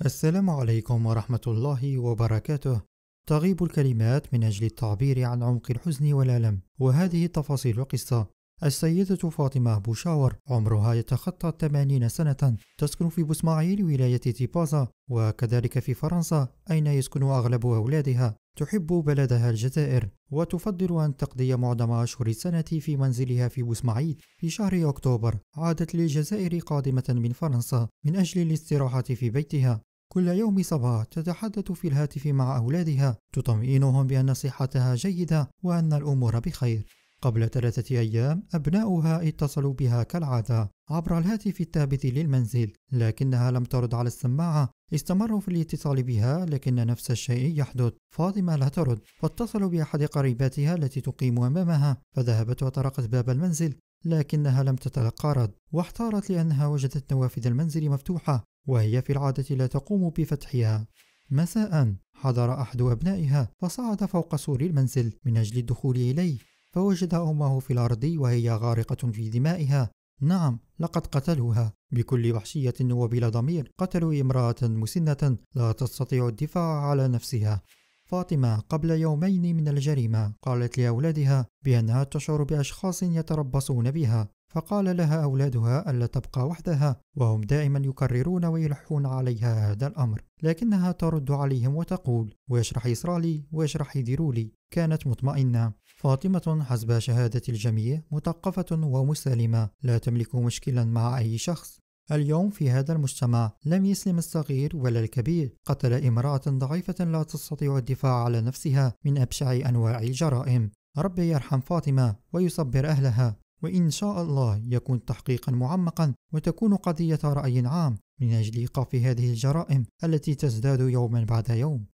السلام عليكم ورحمة الله وبركاته. تغيب الكلمات من أجل التعبير عن عمق الحزن والألم، وهذه تفاصيل القصة. السيدة فاطمة بوشاور عمرها يتخطى 80 سنة تسكن في بوسماعيل ولاية تيبازا وكذلك في فرنسا أين يسكن أغلب أولادها تحب بلدها الجزائر وتفضل أن تقضي معظم أشهر السنة في منزلها في بوسماعيل في شهر أكتوبر عادت للجزائر قادمة من فرنسا من أجل الاستراحة في بيتها كل يوم صباح تتحدث في الهاتف مع أولادها تطمئنهم بأن صحتها جيدة وأن الأمور بخير قبل ثلاثة أيام أبناؤها اتصلوا بها كالعادة عبر الهاتف الثابت للمنزل لكنها لم ترد على السماعة استمروا في الاتصال بها لكن نفس الشيء يحدث فاطمة لا ترد فاتصلوا بأحد قريباتها التي تقيم أمامها فذهبت وطرقت باب المنزل لكنها لم تتلقى رد واحتارت لأنها وجدت نوافذ المنزل مفتوحة وهي في العادة لا تقوم بفتحها مساء حضر أحد أبنائها فصعد فوق سور المنزل من أجل الدخول إليه فوجد أمه في الأرض وهي غارقة في دمائها نعم لقد قتلوها بكل وحشية وبلا ضمير قتلوا امرأة مسنة لا تستطيع الدفاع على نفسها فاطمة قبل يومين من الجريمة قالت لأولادها بأنها تشعر بأشخاص يتربصون بها فقال لها أولادها ألا تبقى وحدها وهم دائما يكررون ويلحون عليها هذا الأمر لكنها ترد عليهم وتقول ويشرح يصرالي ويشرح يديرولي كانت مطمئنة فاطمة حسب شهادة الجميع مثقفة ومسالمة لا تملك مشكلا مع أي شخص اليوم في هذا المجتمع لم يسلم الصغير ولا الكبير قتل امرأة ضعيفة لا تستطيع الدفاع على نفسها من أبشع أنواع الجرائم ربي يرحم فاطمة ويصبر أهلها وإن شاء الله يكون تحقيقا معمقا وتكون قضية رأي عام من أجل إيقاف هذه الجرائم التي تزداد يوما بعد يوم